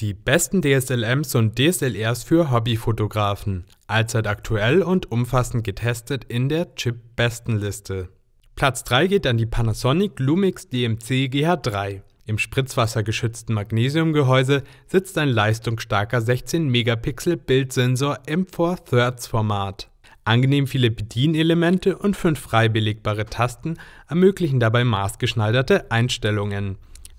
Die besten DSLMs und DSLRs für Hobbyfotografen. Allzeit aktuell und umfassend getestet in der Chip-Bestenliste. Platz 3 geht an die Panasonic Lumix DMC GH3. Im spritzwassergeschützten Magnesiumgehäuse sitzt ein leistungsstarker 16-Megapixel-Bildsensor im 4-Thirds-Format. Angenehm viele Bedienelemente und fünf frei belegbare Tasten ermöglichen dabei maßgeschneiderte Einstellungen.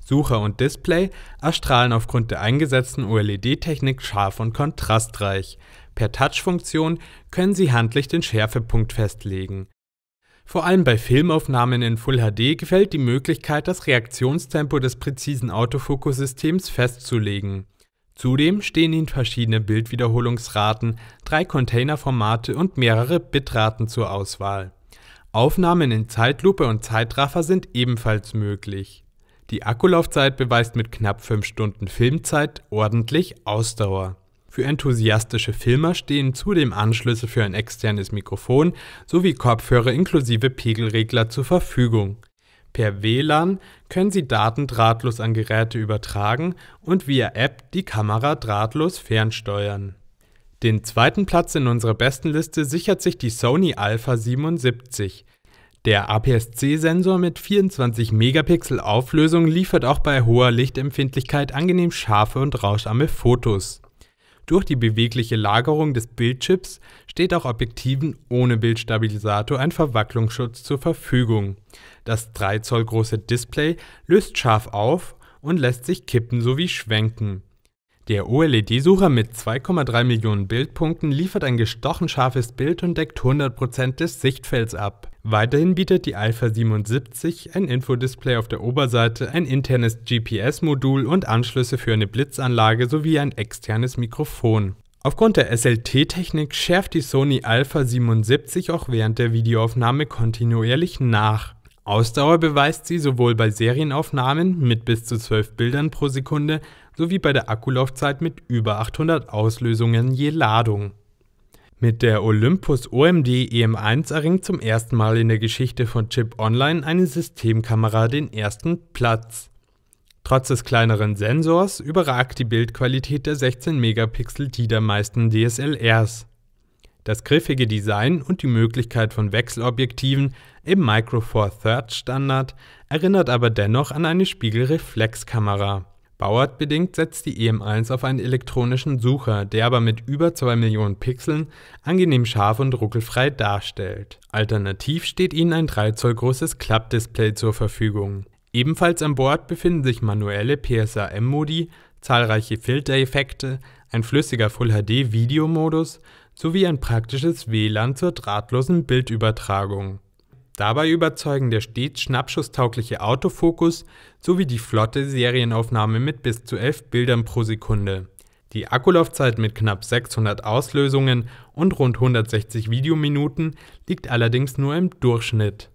Sucher und Display erstrahlen aufgrund der eingesetzten OLED-Technik scharf und kontrastreich. Per Touch-Funktion können Sie handlich den Schärfepunkt festlegen. Vor allem bei Filmaufnahmen in Full HD gefällt die Möglichkeit, das Reaktionstempo des präzisen Autofokussystems festzulegen. Zudem stehen Ihnen verschiedene Bildwiederholungsraten, drei Containerformate und mehrere Bitraten zur Auswahl. Aufnahmen in Zeitlupe und Zeitraffer sind ebenfalls möglich. Die Akkulaufzeit beweist mit knapp 5 Stunden Filmzeit ordentlich Ausdauer. Für enthusiastische Filmer stehen zudem Anschlüsse für ein externes Mikrofon sowie Kopfhörer inklusive Pegelregler zur Verfügung. Per WLAN können Sie Daten drahtlos an Geräte übertragen und via App die Kamera drahtlos fernsteuern. Den zweiten Platz in unserer Bestenliste sichert sich die Sony Alpha 77. Der APS-C-Sensor mit 24 Megapixel Auflösung liefert auch bei hoher Lichtempfindlichkeit angenehm scharfe und rauscharme Fotos. Durch die bewegliche Lagerung des Bildchips steht auch Objektiven ohne Bildstabilisator ein Verwacklungsschutz zur Verfügung. Das 3 Zoll große Display löst scharf auf und lässt sich kippen sowie schwenken. Der OLED-Sucher mit 2,3 Millionen Bildpunkten liefert ein gestochen scharfes Bild und deckt 100% des Sichtfelds ab. Weiterhin bietet die Alpha 77 ein Infodisplay auf der Oberseite, ein internes GPS-Modul und Anschlüsse für eine Blitzanlage sowie ein externes Mikrofon. Aufgrund der SLT-Technik schärft die Sony Alpha 77 auch während der Videoaufnahme kontinuierlich nach. Ausdauer beweist sie sowohl bei Serienaufnahmen mit bis zu 12 Bildern pro Sekunde sowie bei der Akkulaufzeit mit über 800 Auslösungen je Ladung. Mit der Olympus OMD EM1 erringt zum ersten Mal in der Geschichte von Chip Online eine Systemkamera den ersten Platz. Trotz des kleineren Sensors überragt die Bildqualität der 16 Megapixel die der meisten DSLRs das griffige Design und die Möglichkeit von Wechselobjektiven im Micro Four Thirds Standard erinnert aber dennoch an eine Spiegelreflexkamera. Bauartbedingt setzt die EM1 auf einen elektronischen Sucher, der aber mit über 2 Millionen Pixeln angenehm scharf und ruckelfrei darstellt. Alternativ steht ihnen ein 3 Zoll großes Klappdisplay zur Verfügung. Ebenfalls an Bord befinden sich manuelle PSAM-Modi, zahlreiche Filtereffekte, ein flüssiger Full HD-Videomodus sowie ein praktisches WLAN zur drahtlosen Bildübertragung. Dabei überzeugen der stets schnappschusstaugliche Autofokus sowie die flotte Serienaufnahme mit bis zu 11 Bildern pro Sekunde. Die Akkulaufzeit mit knapp 600 Auslösungen und rund 160 Videominuten liegt allerdings nur im Durchschnitt.